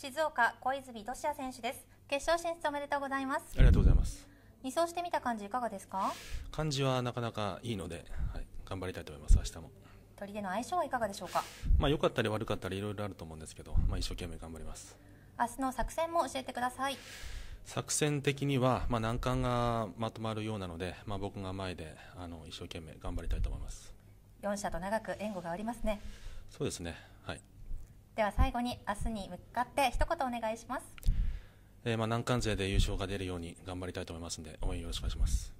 静岡小泉俊也選手です決勝進出おめでとうございますありがとうございます二走してみた感じいかがですか感じはなかなかいいので、はい、頑張りたいと思います明日も鳥での相性はいかがでしょうかまあ良かったり悪かったりいろいろあると思うんですけど、まあ、一生懸命頑張ります明日の作戦も教えてください作戦的には、まあ、難関がまとまるようなので、まあ、僕が前であの一生懸命頑張りたいと思います4社と長く援護がありますねそうですねはいでは最後に明日に向かって一言お願いします。えー、まあ難関勢で優勝が出るように頑張りたいと思いますので応援よろしくお願いします。